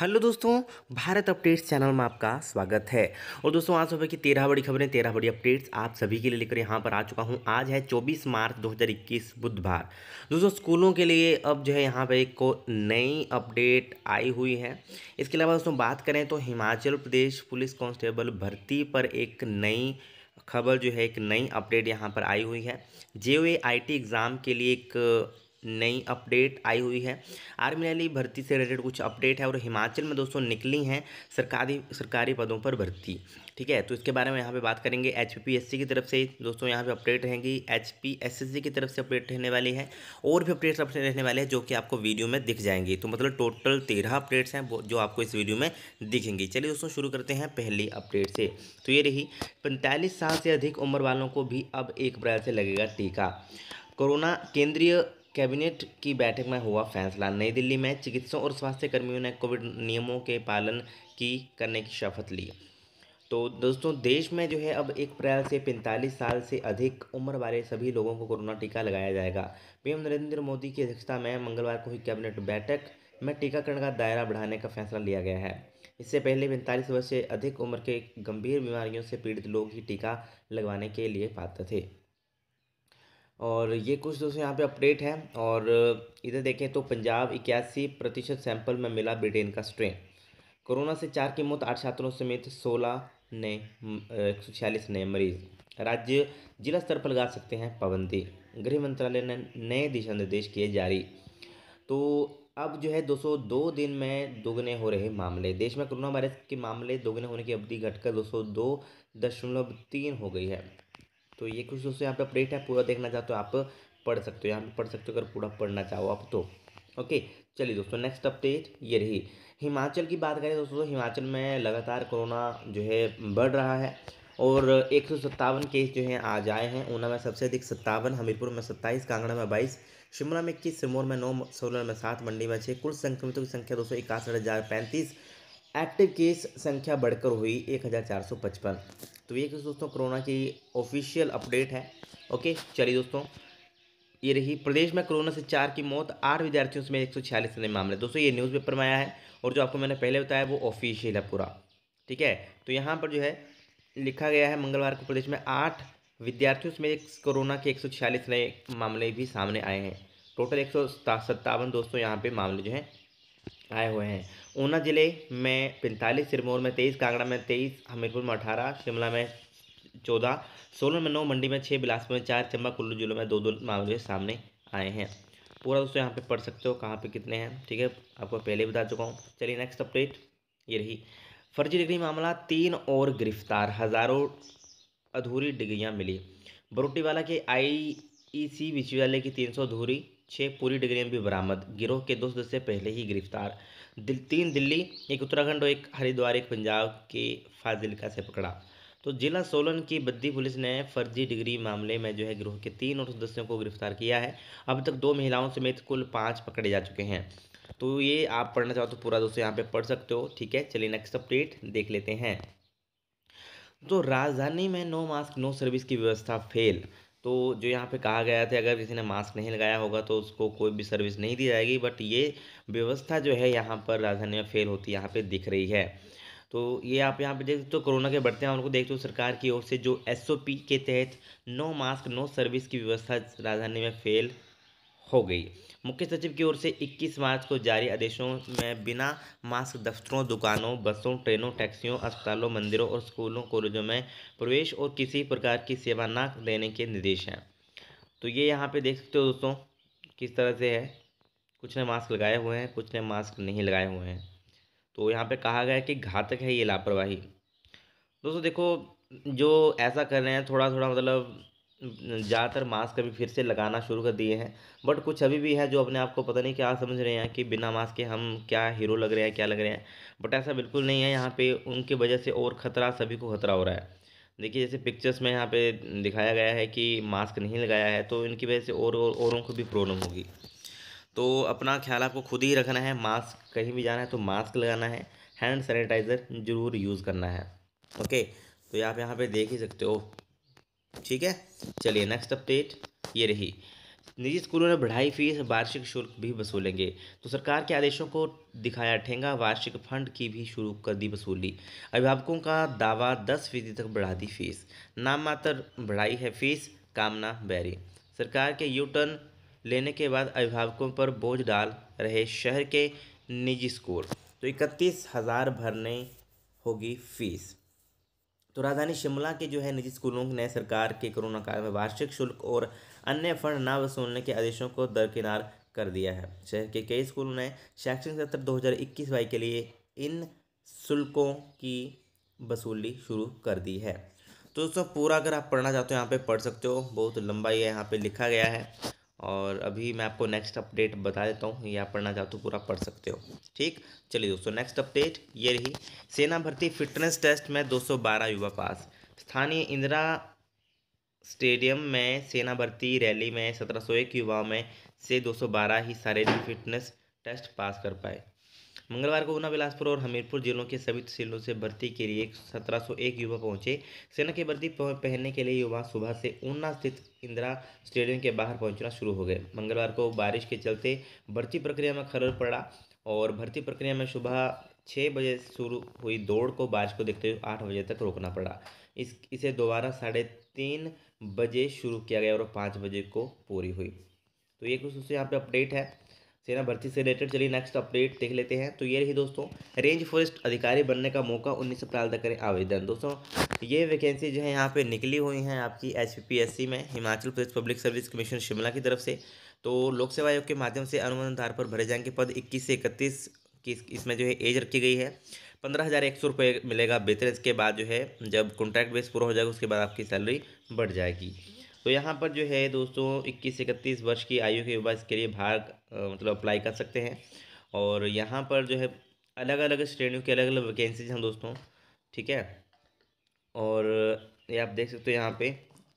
hello दोस्तों Bharat updates channel में आपका स्वागत है और दोस्तों आज सुबह की तेरह बड़ी खबरें तेरह बड़ी अपडेट्स आप सभी के लिए लेकर यहाँ पर आ चुका हूँ आज है 24 मार्च 2021 बुधवार दोस्तों स्कूलों के लिए अब जो है यहाँ पर एक को नई अपडेट आई हुई है इसके अलावा दोस्तों बात करें तो हिमाचल प्रदेश पुलिस कॉन्स्टेबल भर्ती पर एक नई खबर जो है एक नई अपडेट यहाँ पर आई हुई है जे आई एग्ज़ाम के लिए एक नई अपडेट आई हुई है आर्मी रैली भर्ती से रिलेटेड कुछ अपडेट है और हिमाचल में दोस्तों निकली हैं सरकारी सरकारी पदों पर भर्ती ठीक है तो इसके बारे में यहाँ पे बात करेंगे एच की तरफ से दोस्तों यहाँ पे अपडेट रहेंगी एच की तरफ से अपडेट रहने वाली है और भी अपडेट्स अपने रहने वाले हैं जो कि आपको वीडियो में दिख जाएंगी तो मतलब टोटल तेरह अपडेट्स हैं जो आपको इस वीडियो में दिखेंगी चलिए दोस्तों शुरू करते हैं पहली अपडेट से तो ये रही पैंतालीस साल से अधिक उम्र वालों को भी अब एक अप्रैल से लगेगा टीका कोरोना केंद्रीय कैबिनेट की बैठक में हुआ फैसला नई दिल्ली में चिकित्सकों और स्वास्थ्य कर्मियों ने कोविड नियमों के पालन की करने की शपथ ली तो दोस्तों देश में जो है अब एक अप्रैल से पैंतालीस साल से अधिक उम्र वाले सभी लोगों को कोरोना टीका लगाया जाएगा पीएम नरेंद्र मोदी की अध्यक्षता में मंगलवार को हुई कैबिनेट बैठक में टीकाकरण का दायरा बढ़ाने का फैसला लिया गया है इससे पहले पैंतालीस वर्ष से अधिक उम्र के गंभीर बीमारियों से पीड़ित लोग ही टीका लगवाने के लिए पात्र थे और ये कुछ दोस्तों यहाँ पे अपडेट है और इधर देखें तो पंजाब इक्यासी प्रतिशत सैंपल में मिला ब्रिटेन का स्ट्रेन कोरोना से चार की मौत आठ छात्रों समेत सोलह नए एक सौ छियालीस नए मरीज राज्य जिला स्तर पर लगा सकते हैं पाबंदी गृह मंत्रालय ने नए दिशा निर्देश किए जारी तो अब जो है दो दो दिन में दोगुने हो रहे मामले देश में कोरोना वायरस के मामले दोगुने होने की अवधि घटकर दो दो दशमलव तीन हो गई है तो ये कुछ दोस्तों यहाँ पे अपडेट है पूरा देखना चाहते हो तो आप पढ़ सकते हो यहाँ पे पढ़ सकते हो अगर पूरा पढ़ना चाहो आप तो ओके चलिए दोस्तों नेक्स्ट अपडेट ये रही हिमाचल की बात करें दोस्तों हिमाचल में लगातार कोरोना जो है बढ़ रहा है और एक सौ सत्तावन केस जो हैं आज आए हैं ऊना में सबसे अधिक सत्तावन हमीरपुर में सत्ताईस कांगड़ा में बाईस शिमला में इक्कीस सिरमौर में नौ सोलन में सात मंडी में छः कुल संक्रमितों की संख्या दो सौ इक्यासठ हज़ार पैंतीस एक्टिव केस संख्या बढ़कर हुई एक हज़ार चार सौ पचपन तो ये कुछ दोस्तों कोरोना की ऑफिशियल अपडेट है ओके चलिए दोस्तों ये रही प्रदेश में कोरोना से चार की मौत आठ विद्यार्थियों में एक सौ छियालीस नए मामले दोस्तों ये न्यूज़ पेपर में आया है और जो आपको मैंने पहले बताया वो ऑफिशियल है पूरा ठीक है तो यहाँ पर जो है लिखा गया है मंगलवार को प्रदेश में आठ विद्यार्थियों में कोरोना के एक सौ छियालीस नए मामले भी सामने आए हैं टोटल एक सौ सत्तावन दोस्तों यहाँ पर मामले जो हैं आए हुए हैं ऊना जिले में पैंतालीस सिरमौर में तेईस कांगड़ा में तेईस हमीरपुर में अठारह शिमला में चौदह सोलन में नौ मंडी में छः बिलासपुर में चार चंबा कुल्लू जिलों में दो दो मामले सामने आए हैं पूरा दोस्तों यहाँ पे पढ़ सकते हो कहाँ पे कितने हैं ठीक है आपको पहले बता चुका हूँ चलिए नेक्स्ट अपडेट ये रही फर्जी डिग्री मामला तीन और गिरफ्तार हज़ारों अधूरी डिग्रियाँ मिली बरोटीवाला के आई ई सी विश्वविद्यालय की तीन सौ अधूरी छः पूरी डिग्रियां भी बरामद गिरोह के दो सदस्य पहले ही गिरफ्तार दिल, तीन दिल्ली एक उत्तराखंड और एक हरिद्वार एक पंजाब के फाजिलका से पकड़ा तो जिला सोलन की बद्दी पुलिस ने फर्जी डिग्री मामले में जो है गिरोह के तीन और सदस्यों को गिरफ्तार किया है अब तक दो महिलाओं समेत कुल पाँच पकड़े जा चुके हैं तो ये आप पढ़ना चाहो तो पूरा दोस्तों यहाँ पे पढ़ सकते हो ठीक है चलिए नेक्स्ट अपडेट देख लेते हैं तो राजधानी में नो मास्क नो सर्विस की व्यवस्था फेल तो जो यहाँ पे कहा गया था अगर किसी ने मास्क नहीं लगाया होगा तो उसको कोई भी सर्विस नहीं दी जाएगी बट ये व्यवस्था जो है यहाँ पर राजधानी में फेल होती यहाँ पर दिख रही है तो ये आप यहाँ पे देख सकते हो तो कोरोना के बढ़ते हैं उनको देखते हो सरकार की ओर से जो एस के तहत नो मास्क नो सर्विस की व्यवस्था राजधानी में फेल हो गई मुख्य सचिव की ओर से 21 मार्च को जारी आदेशों में बिना मास्क दफ्तरों दुकानों बसों ट्रेनों टैक्सियों अस्पतालों मंदिरों और स्कूलों कॉलेजों में प्रवेश और किसी प्रकार की सेवा न देने के निर्देश हैं तो ये यहाँ पे देख सकते हो दोस्तों किस तरह से है कुछ ने मास्क लगाए हुए हैं कुछ ने मास्क नहीं लगाए हुए हैं तो यहाँ पर कहा गया है कि घातक है ये लापरवाही दोस्तों देखो जो ऐसा कर रहे हैं थोड़ा थोड़ा मतलब ज़्यादातर मास्क अभी फिर से लगाना शुरू कर दिए हैं बट कुछ अभी भी है जो अपने आप को पता नहीं क्या समझ रहे हैं कि बिना मास्क के हम क्या हीरो लग रहे हैं क्या लग रहे हैं बट ऐसा बिल्कुल नहीं है यहाँ पे उनके वजह से और ख़तरा सभी को ख़तरा हो रहा है देखिए जैसे पिक्चर्स में यहाँ पर दिखाया गया है कि मास्क नहीं लगाया है तो इनकी वजह से और, और औरों को भी प्रॉब्लम होगी तो अपना ख्याल आपको खुद ही रखना है मास्क कहीं भी जाना है तो मास्क लगाना है हैंड सैनिटाइज़र ज़रूर यूज़ करना है ओके तो आप यहाँ पे देख ही सकते हो ठीक है चलिए नेक्स्ट अपडेट ये रही निजी स्कूलों ने बढ़ाई फीस वार्षिक शुल्क भी वसूलेंगे तो सरकार के आदेशों को दिखाया ठेंगा वार्षिक फंड की भी शुरू कर दी वसूली अभिभावकों का दावा दस फीसदी तक बढ़ा दी फीस नाम मात्र बढ़ाई है फीस कामना बैरी सरकार के यू टर्न लेने के बाद अभिभावकों पर बोझ डाल रहे शहर के निजी स्कूल तो इकतीस हज़ार भरने होगी फीस तो राजधानी शिमला के जो है निजी स्कूलों ने सरकार के कोरोना काल में वार्षिक शुल्क और अन्य फंड ना वसूलने के आदेशों को दरकिनार कर दिया है शहर के कई स्कूलों ने शैक्षणिक सत्र 2021 हज़ार के लिए इन शुल्कों की वसूली शुरू कर दी है तो दोस्तों पूरा अगर आप पढ़ना चाहते हो यहाँ पे पढ़ सकते हो बहुत लंबा ये यहाँ पे लिखा गया है और अभी मैं आपको नेक्स्ट अपडेट बता देता हूँ ये आप पढ़ना चाहते हो तो पूरा पढ़ सकते हो ठीक चलिए दोस्तों नेक्स्ट अपडेट ये रही सेना भर्ती फिटनेस टेस्ट में 212 युवा पास स्थानीय इंदिरा स्टेडियम में सेना भर्ती रैली में 1701 युवाओं में से 212 ही शारीरिक फिटनेस टेस्ट पास कर पाए मंगलवार को ऊना बिलासपुर और हमीरपुर जिलों के सभी तहसीलों से भर्ती के लिए 1701 युवा पहुंचे सेना की भर्ती पहनने के लिए युवा सुबह से ऊना स्थित इंदिरा स्टेडियम के बाहर पहुंचना शुरू हो गए मंगलवार को बारिश के चलते भर्ती प्रक्रिया में खरर पड़ा और भर्ती प्रक्रिया में सुबह छः बजे शुरू हुई दौड़ को बारिश को देखते हुए आठ बजे तक रोकना पड़ा इस इसे दोबारा साढ़े तीन बजे शुरू किया गया और पाँच बजे को पूरी हुई तो ये कुछ उससे यहाँ पे अपडेट है सेना भर्ती से रिलेटेड चलिए नेक्स्ट अपडेट देख लेते हैं तो ये रही दोस्तों रेंज फॉरेस्ट अधिकारी बनने का मौका उन्नीस अप्रैल तक करें आवेदन दोस्तों ये वैकेंसी जो है यहाँ पर निकली हुई हैं आपकी एच में Himachal Pradesh public service commission Shimla की तरफ से तो लोक सेवा आयोग के माध्यम से अनुमोदन आधार पर भरे जाएंगे पद इक्कीस से इकतीस कि इसमें जो है एज रखी गई है पंद्रह हज़ार एक सौ रुपये मिलेगा बेहतर इसके बाद जो है जब कॉन्ट्रैक्ट बेस पूरा हो जाएगा उसके बाद आपकी सैलरी बढ़ जाएगी तो यहाँ पर जो है दोस्तों इक्कीस इकतीस वर्ष की आयु के युवा इसके लिए भाग मतलब अप्लाई कर सकते हैं और यहाँ पर जो है अलग अलग श्रेणियों की अलग अलग वैकेंसीज हैं दोस्तों ठीक है और ये आप देख सकते हो यहाँ पे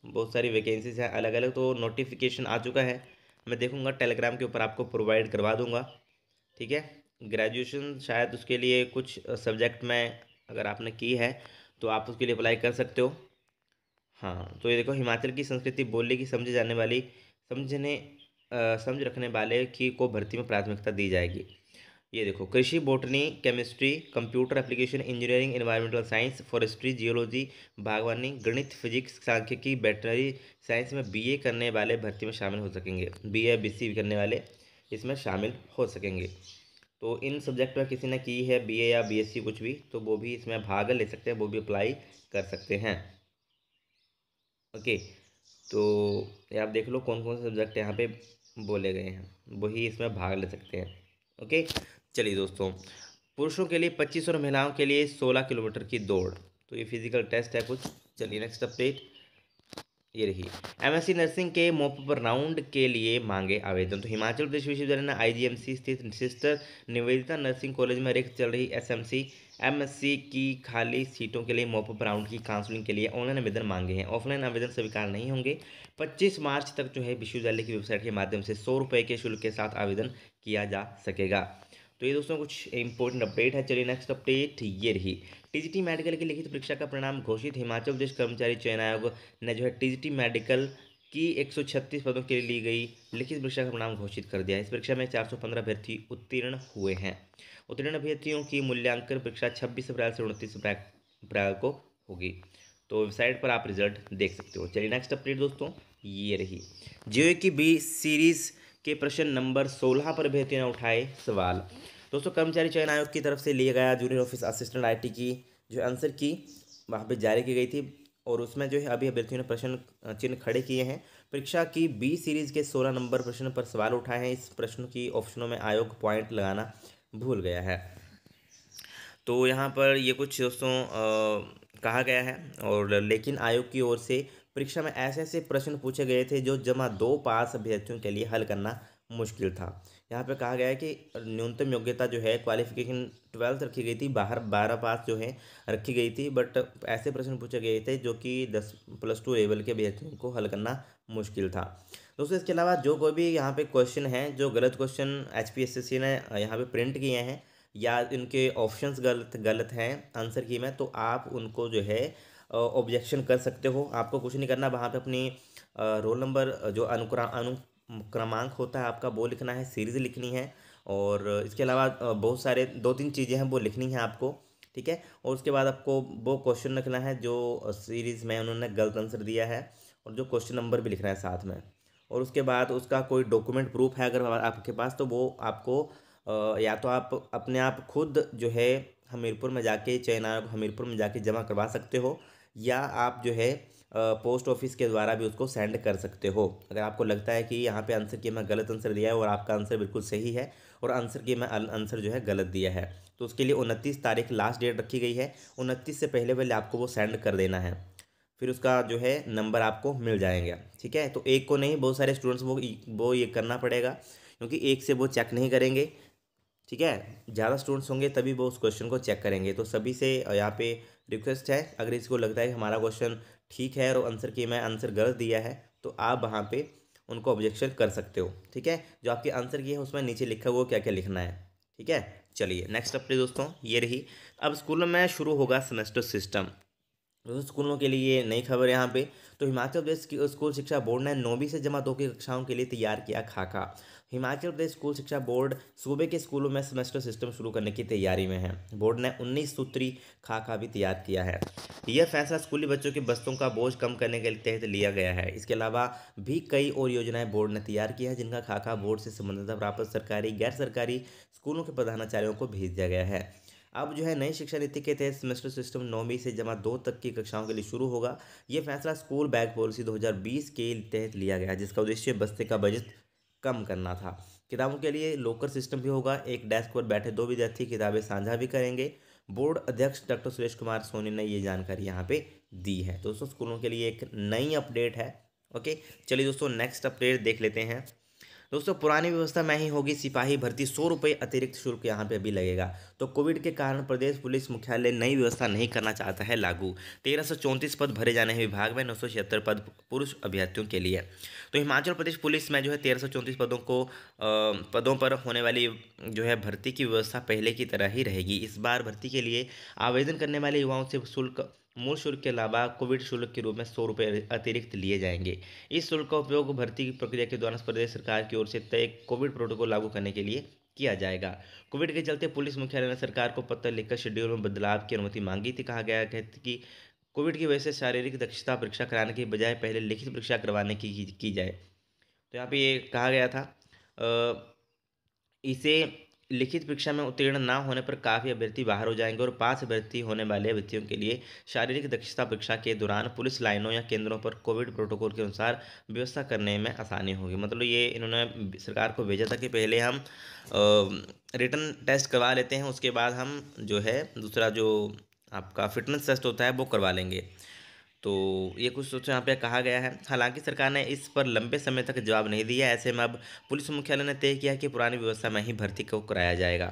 बहुत सारी वैकेंसीज हैं अलग अलग तो नोटिफिकेशन आ चुका है मैं देखूँगा टेलीग्राम के ऊपर आपको प्रोवाइड करवा दूँगा ठीक है ग्रेजुएशन शायद उसके लिए कुछ सब्जेक्ट में अगर आपने की है तो आप उसके लिए अप्लाई कर सकते हो हाँ तो ये देखो हिमाचल की संस्कृति बोलने की समझी जाने वाली समझने समझ रखने वाले की को भर्ती में प्राथमिकता दी जाएगी ये देखो कृषि botany chemistry computer application engineering environmental science forestry geology बागवानी गणित फिजिक्स सांख्यिकी बैटरी साइंस में बीए करने वाले भर्ती में शामिल हो सकेंगे बीए बीसी करने वाले इसमें शामिल हो सकेंगे तो इन सब्जेक्ट में किसी ने की है बीए या बीएससी कुछ भी तो वो भी इसमें भाग ले सकते हैं वो भी अप्लाई कर सकते हैं ओके तो आप देख लो कौन कौन से सब्जेक्ट यहाँ पे बोले गए हैं वही इसमें भाग ले सकते हैं ओके चलिए दोस्तों पुरुषों के लिए पच्चीस और महिलाओं के लिए सोलह किलोमीटर की दौड़ तो ये फिजिकल टेस्ट है कुछ चलिए नेक्स्ट अपडेट ये रही एमएससी नर्सिंग के मोप राउंड के लिए मांगे आवेदन तो हिमाचल प्रदेश विश्वविद्यालय ने आईजीएमसी स्थित सिस्टर निवेदिता नर्सिंग कॉलेज में रिक्त चल रही एसएमसी एमएससी की खाली सीटों के लिए मोप राउंड की काउंसलिंग के लिए ऑनलाइन आवेदन मांगे हैं ऑफलाइन आवेदन स्वीकार नहीं होंगे 25 मार्च तक जो है विश्वविद्यालय की वेबसाइट के माध्यम से सौ रुपये के शुल्क के साथ आवेदन किया जा सकेगा तो ये दोस्तों कुछ इंपॉर्टेंट अपडेट है चलिए नेक्स्ट अपडेट ये रही टीजीटी मेडिकल की लिखित परीक्षा का परिणाम घोषित हिमाचल प्रदेश कर्मचारी चयन आयोग ने जो है टीजीटी मेडिकल की 136 पदों के लिए ली गई लिखित परीक्षा का परिणाम घोषित कर दिया इस परीक्षा में 415 अभ्यर्थी उत्तीर्ण हुए हैं उत्तीर्ण अभ्यर्थियों की मूल्यांकन परीक्षा छब्बीस अप्रैल से उनतीस अप्रैल को होगी तो वेबसाइट पर आप रिजल्ट देख सकते हो चलिए नेक्स्ट अपडेट दोस्तों ये रही जियो की बी सीरीज़ के प्रश्न नंबर सोलह पर अभ्यर्थियों ने उठाए सवाल दोस्तों कर्मचारी चयन आयोग की तरफ से लिया गया जूनियर ऑफिस असिस्टेंट आईटी की जो आंसर की वहाँ पर जारी की गई थी और उसमें जो है अभी अभ्यर्थियों ने प्रश्न चिन्ह खड़े किए हैं परीक्षा की बी सीरीज के सोलह नंबर प्रश्न पर सवाल उठाए हैं इस प्रश्न की ऑप्शनों में आयोग पॉइंट लगाना भूल गया है तो यहाँ पर ये कुछ दोस्तों कहा गया है और लेकिन आयोग की ओर से परीक्षा में ऐसे ऐसे प्रश्न पूछे गए थे जो जमा दो पास अभ्यर्थियों के लिए हल करना मुश्किल था यहाँ पर कहा गया है कि न्यूनतम योग्यता जो है क्वालिफिकेशन ट्वेल्थ रखी गई थी बाहर बारह पास जो है रखी गई थी बट ऐसे प्रश्न पूछे गए थे जो कि दस प्लस टू लेवल के अभ्यर्थियों को हल करना मुश्किल था दोस्तों इसके अलावा जो कोई भी यहाँ पे क्वेश्चन है जो गलत क्वेश्चन एच ने यहाँ पर प्रिंट किए हैं या इनके ऑप्शन गलत गलत हैं आंसर की में तो आप उनको जो है ऑब्जेक्शन कर सकते हो आपको कुछ नहीं करना वहाँ पर अपनी रोल नंबर जो अनुक्रा अनु क्रमांक होता है आपका वो लिखना है सीरीज़ लिखनी है और इसके अलावा बहुत सारे दो तीन चीज़ें हैं वो लिखनी है आपको ठीक है और उसके बाद आपको वो क्वेश्चन रखना है जो सीरीज़ में उन्होंने गलत आंसर दिया है और जो क्वेश्चन नंबर भी लिखना है साथ में और उसके बाद उसका कोई डॉक्यूमेंट प्रूफ है अगर आपके पास तो वो आपको या तो आप अपने आप खुद जो है हमीरपुर में जाके चयन आयोग हमीरपुर में जाके जमा करवा सकते हो या आप जो है पोस्ट ऑफिस के द्वारा भी उसको सेंड कर सकते हो अगर आपको लगता है कि यहाँ पे आंसर की मैं गलत आंसर दिया है और आपका आंसर बिल्कुल सही है और आंसर की मैं आंसर जो है गलत दिया है तो उसके लिए उनतीस तारीख लास्ट डेट रखी गई है उनतीस से पहले पहले आपको वो सेंड कर देना है फिर उसका जो है नंबर आपको मिल जाएंगे ठीक है तो एक को नहीं बहुत सारे स्टूडेंट्स वो वो ये करना पड़ेगा क्योंकि एक से वो चेक नहीं करेंगे ठीक है ज़्यादा स्टूडेंट्स होंगे तभी वो उस क्वेश्चन को चेक करेंगे तो सभी से यहाँ पे रिक्वेस्ट है अगर इसको लगता है कि हमारा क्वेश्चन ठीक है और आंसर की मैं आंसर गलत दिया है तो आप वहाँ पे उनको ऑब्जेक्शन कर सकते हो ठीक है जो आपके आंसर की है उसमें नीचे लिखा हुआ क्या क्या लिखना है ठीक है चलिए नेक्स्ट अपने दोस्तों ये रही अब स्कूलों में शुरू होगा सेमेस्टर सिस्टम दोस्तों स्कूलों के लिए नई खबर यहाँ पर तो हिमाचल प्रदेश स्कूल शिक्षा बोर्ड ने नौवीं से जमा दो की कक्षाओं के लिए तैयार किया खाका हिमाचल प्रदेश स्कूल शिक्षा बोर्ड सूबे के स्कूलों में सेमेस्टर सिस्टम शुरू करने की तैयारी में है बोर्ड ने उन्नीस सूत्री खाका भी तैयार किया है यह फैसला स्कूली बच्चों के बस्तों का बोझ कम करने के तहत लिया गया है इसके अलावा भी कई और योजनाएं बोर्ड ने तैयार किया है जिनका खाका बोर्ड से संबंधित प्राप्त सरकारी गैर सरकारी स्कूलों के प्रधानाचार्यों को भेज दिया गया है अब जो है नई शिक्षा नीति के तहत सेमेस्टर सिस्टम नौवीं से जमा दो तक की कक्षाओं के लिए शुरू होगा ये फैसला स्कूल बैग पॉलिसी 2020 के तहत लिया गया जिसका उद्देश्य बस्ते का बजट कम करना था किताबों के लिए लोकर सिस्टम भी होगा एक डेस्क पर बैठे दो विद्यार्थी किताबें साझा भी करेंगे बोर्ड अध्यक्ष डॉक्टर सुरेश कुमार सोनी ने ये जानकारी यहाँ पे दी है दोस्तों स्कूलों के लिए एक नई अपडेट है ओके चलिए दोस्तों नेक्स्ट अपडेट देख लेते हैं दोस्तों पुरानी व्यवस्था में ही होगी सिपाही भर्ती सौ रुपये अतिरिक्त शुल्क यहाँ पे अभी लगेगा तो कोविड के कारण प्रदेश पुलिस मुख्यालय नई व्यवस्था नहीं करना चाहता है लागू तेरह सौ चौंतीस पद भरे जाने हैं विभाग में नौ सौ छिहत्तर पद पुरुष अभ्यर्थियों के लिए तो हिमाचल प्रदेश पुलिस में जो है तेरह सौ चौंतीस पदों को आ, पदों पर होने वाली जो है भर्ती की व्यवस्था पहले की तरह ही रहेगी इस बार भर्ती के लिए आवेदन करने वाले युवाओं से शुल्क मूल शुल्क के अलावा कोविड शुल्क के रूप में सौ रुपये अतिरिक्त लिए जाएंगे इस शुल्क का उपयोग भर्ती की प्रक्रिया के दौरान प्रदेश सरकार की ओर से तय कोविड प्रोटोकॉल लागू करने के लिए किया जाएगा कोविड के चलते पुलिस मुख्यालय ने सरकार को पत्र लिखकर शेड्यूल में बदलाव की अनुमति मांगी थी कहा गया है कि कोविड की वजह से शारीरिक दक्षता परीक्षा कराने के बजाय पहले लिखित परीक्षा करवाने की की जाए तो यहाँ पे ये कहा गया था इसे लिखित परीक्षा में उत्तीर्ण ना होने पर काफ़ी अभ्यर्थी बाहर हो जाएंगे और पास अभ्यर्थी होने वाले अभ्यर्थियों के लिए शारीरिक दक्षता परीक्षा के दौरान पुलिस लाइनों या केंद्रों पर कोविड प्रोटोकॉल के अनुसार व्यवस्था करने में आसानी होगी मतलब ये इन्होंने सरकार को भेजा था कि पहले हम रिटर्न टेस्ट करवा लेते हैं उसके बाद हम जो है दूसरा जो आपका फिटनेस टेस्ट होता है वो करवा लेंगे तो ये कुछ सोचो यहाँ पे कहा गया है हालांकि सरकार ने इस पर लंबे समय तक जवाब नहीं दिया ऐसे में अब पुलिस मुख्यालय ने तय किया कि पुरानी व्यवस्था में ही भर्ती को कराया जाएगा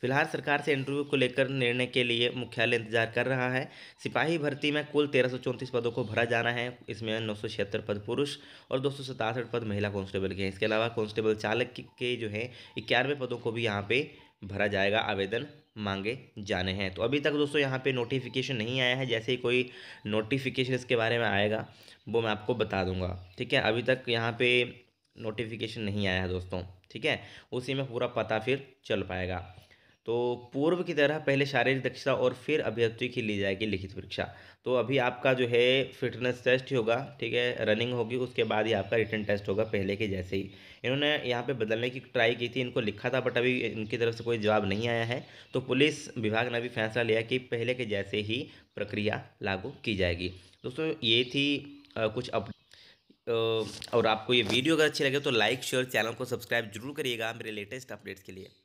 फिलहाल सरकार से इंटरव्यू को लेकर निर्णय के लिए मुख्यालय इंतजार कर रहा है सिपाही भर्ती में कुल तेरह पदों को भरा जाना है इसमें नौ पद पुरुष और दो पद महिला कांस्टेबल के हैं इसके अलावा कॉन्स्टेबल चालक के जो हैं इक्यानवे पदों को भी यहाँ पर भरा जाएगा आवेदन मांगे जाने हैं तो अभी तक दोस्तों यहाँ पे नोटिफिकेशन नहीं आया है जैसे ही कोई नोटिफिकेशन इसके बारे में आएगा वो मैं आपको बता दूंगा ठीक है अभी तक यहाँ पे नोटिफिकेशन नहीं आया है दोस्तों ठीक है उसी में पूरा पता फिर चल पाएगा तो पूर्व की तरह पहले शारीरिक दक्षता और फिर अभ्यर्थी की ली जाएगी लिखित परीक्षा तो अभी आपका जो है फिटनेस टेस्ट ही होगा ठीक है रनिंग होगी उसके बाद ही आपका रिटर्न टेस्ट होगा पहले के जैसे ही इन्होंने यहाँ पे बदलने की ट्राई की थी इनको लिखा था बट अभी इनकी तरफ से कोई जवाब नहीं आया है तो पुलिस विभाग ने भी फैसला लिया कि पहले के जैसे ही प्रक्रिया लागू की जाएगी दोस्तों ये थी आ, कुछ अप और आपको ये वीडियो अगर अच्छी लगे तो लाइक शेयर चैनल को सब्सक्राइब जरूर करिएगा मेरे लेटेस्ट अपडेट्स के लिए